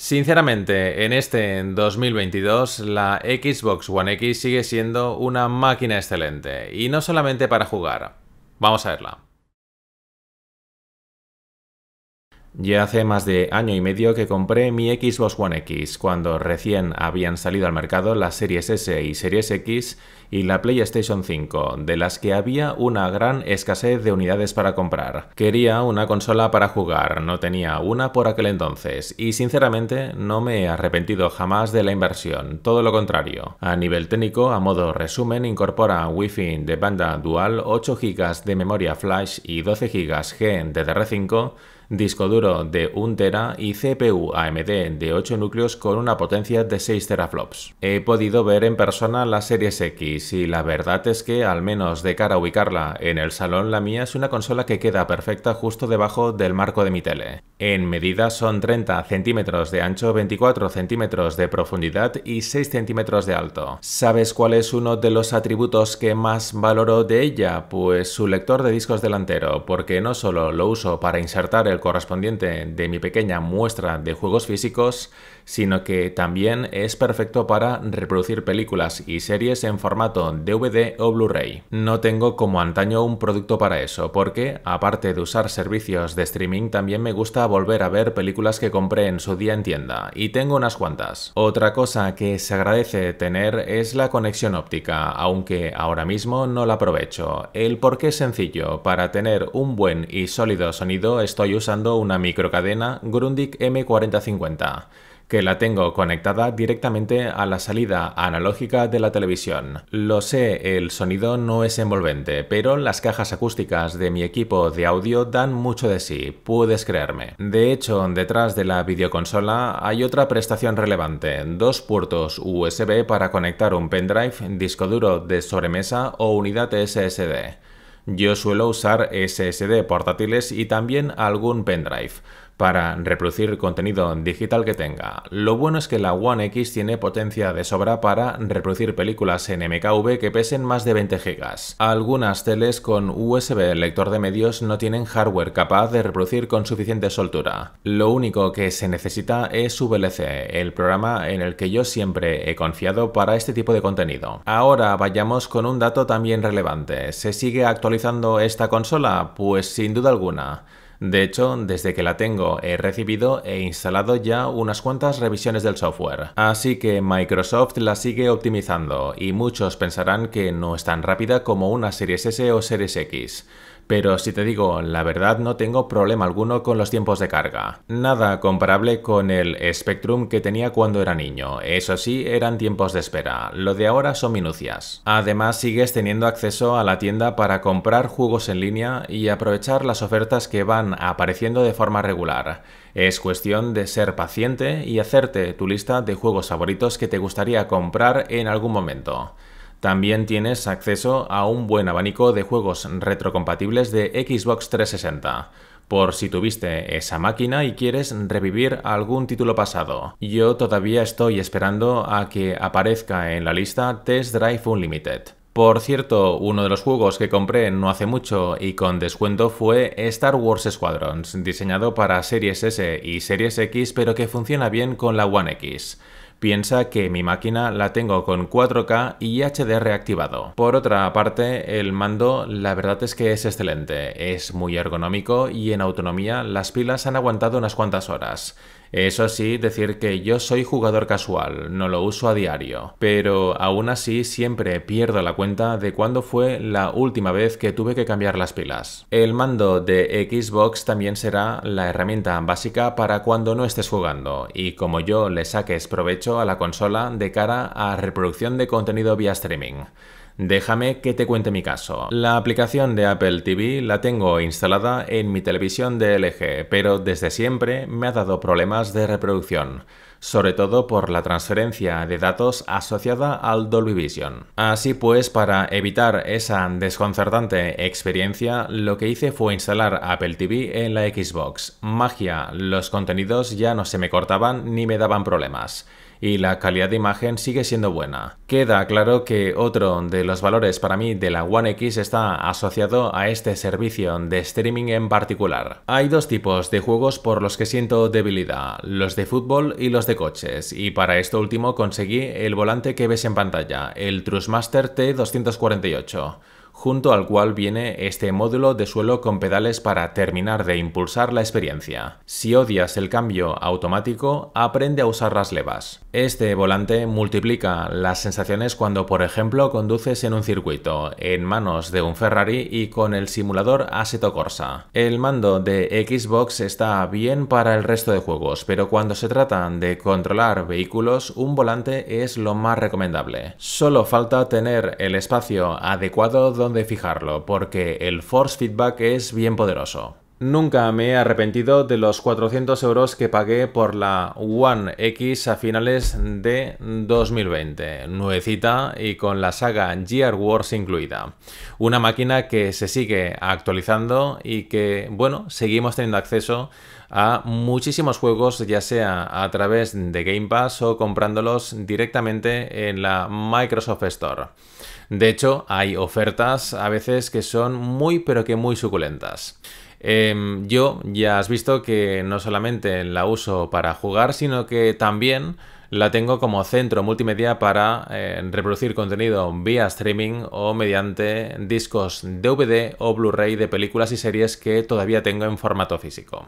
Sinceramente, en este 2022 la Xbox One X sigue siendo una máquina excelente, y no solamente para jugar. Vamos a verla. Ya hace más de año y medio que compré mi Xbox One X, cuando recién habían salido al mercado las Series S y Series X y la PlayStation 5, de las que había una gran escasez de unidades para comprar. Quería una consola para jugar, no tenía una por aquel entonces, y sinceramente no me he arrepentido jamás de la inversión, todo lo contrario. A nivel técnico, a modo resumen, incorpora Wi-Fi de banda dual, 8 GB de memoria flash y 12 GB GDDR5, disco duro de 1 tera y CPU AMD de 8 núcleos con una potencia de 6 teraflops. He podido ver en persona la Series X y la verdad es que, al menos de cara a ubicarla en el salón, la mía es una consola que queda perfecta justo debajo del marco de mi tele. En medida son 30 centímetros de ancho, 24 centímetros de profundidad y 6 centímetros de alto. ¿Sabes cuál es uno de los atributos que más valoro de ella? Pues su lector de discos delantero, porque no solo lo uso para insertar el correspondiente de mi pequeña muestra de juegos físicos sino que también es perfecto para reproducir películas y series en formato DVD o Blu-ray. No tengo como antaño un producto para eso, porque aparte de usar servicios de streaming, también me gusta volver a ver películas que compré en su día en tienda, y tengo unas cuantas. Otra cosa que se agradece tener es la conexión óptica, aunque ahora mismo no la aprovecho. El por qué es sencillo, para tener un buen y sólido sonido estoy usando una microcadena Grundig M4050 que la tengo conectada directamente a la salida analógica de la televisión. Lo sé, el sonido no es envolvente, pero las cajas acústicas de mi equipo de audio dan mucho de sí, puedes creerme. De hecho, detrás de la videoconsola hay otra prestación relevante, dos puertos USB para conectar un pendrive, disco duro de sobremesa o unidad SSD. Yo suelo usar SSD portátiles y también algún pendrive para reproducir contenido digital que tenga. Lo bueno es que la One X tiene potencia de sobra para reproducir películas en MKV que pesen más de 20 GB. Algunas teles con USB lector de medios no tienen hardware capaz de reproducir con suficiente soltura. Lo único que se necesita es VLC, el programa en el que yo siempre he confiado para este tipo de contenido. Ahora vayamos con un dato también relevante. ¿Se sigue actualizando esta consola? Pues sin duda alguna. De hecho, desde que la tengo he recibido e instalado ya unas cuantas revisiones del software. Así que Microsoft la sigue optimizando y muchos pensarán que no es tan rápida como una Series S o Series X pero si te digo la verdad no tengo problema alguno con los tiempos de carga. Nada comparable con el Spectrum que tenía cuando era niño, eso sí eran tiempos de espera, lo de ahora son minucias. Además sigues teniendo acceso a la tienda para comprar juegos en línea y aprovechar las ofertas que van apareciendo de forma regular. Es cuestión de ser paciente y hacerte tu lista de juegos favoritos que te gustaría comprar en algún momento también tienes acceso a un buen abanico de juegos retrocompatibles de Xbox 360 por si tuviste esa máquina y quieres revivir algún título pasado. Yo todavía estoy esperando a que aparezca en la lista Test Drive Unlimited. Por cierto, uno de los juegos que compré no hace mucho y con descuento fue Star Wars Squadrons, diseñado para Series S y Series X pero que funciona bien con la One X. Piensa que mi máquina la tengo con 4K y HDR activado. Por otra parte, el mando la verdad es que es excelente, es muy ergonómico y en autonomía las pilas han aguantado unas cuantas horas. Eso sí, decir que yo soy jugador casual, no lo uso a diario, pero aún así siempre pierdo la cuenta de cuándo fue la última vez que tuve que cambiar las pilas. El mando de Xbox también será la herramienta básica para cuando no estés jugando, y como yo le saques provecho a la consola de cara a reproducción de contenido vía streaming. Déjame que te cuente mi caso. La aplicación de Apple TV la tengo instalada en mi televisión de LG, pero desde siempre me ha dado problemas de reproducción sobre todo por la transferencia de datos asociada al Dolby Vision. Así pues, para evitar esa desconcertante experiencia, lo que hice fue instalar Apple TV en la Xbox. Magia, los contenidos ya no se me cortaban ni me daban problemas y la calidad de imagen sigue siendo buena. Queda claro que otro de los valores para mí de la One X está asociado a este servicio de streaming en particular. Hay dos tipos de juegos por los que siento debilidad, los de fútbol y los coches y para esto último conseguí el volante que ves en pantalla, el Trustmaster T248 junto al cual viene este módulo de suelo con pedales para terminar de impulsar la experiencia. Si odias el cambio automático, aprende a usar las levas. Este volante multiplica las sensaciones cuando, por ejemplo, conduces en un circuito, en manos de un Ferrari y con el simulador Assetto Corsa. El mando de Xbox está bien para el resto de juegos, pero cuando se trata de controlar vehículos, un volante es lo más recomendable. Solo falta tener el espacio adecuado de fijarlo, porque el force feedback es bien poderoso. Nunca me he arrepentido de los 400 euros que pagué por la One X a finales de 2020, nuevecita y con la saga Gear Wars incluida. Una máquina que se sigue actualizando y que, bueno, seguimos teniendo acceso a muchísimos juegos, ya sea a través de Game Pass o comprándolos directamente en la Microsoft Store. De hecho, hay ofertas a veces que son muy pero que muy suculentas. Em, yo ya has visto que no solamente la uso para jugar, sino que también la tengo como centro multimedia para eh, reproducir contenido vía streaming o mediante discos DVD o Blu-ray de películas y series que todavía tengo en formato físico.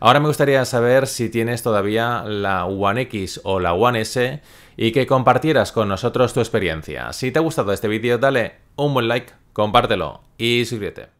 Ahora me gustaría saber si tienes todavía la One X o la One S y que compartieras con nosotros tu experiencia. Si te ha gustado este vídeo, dale un buen like, compártelo y suscríbete.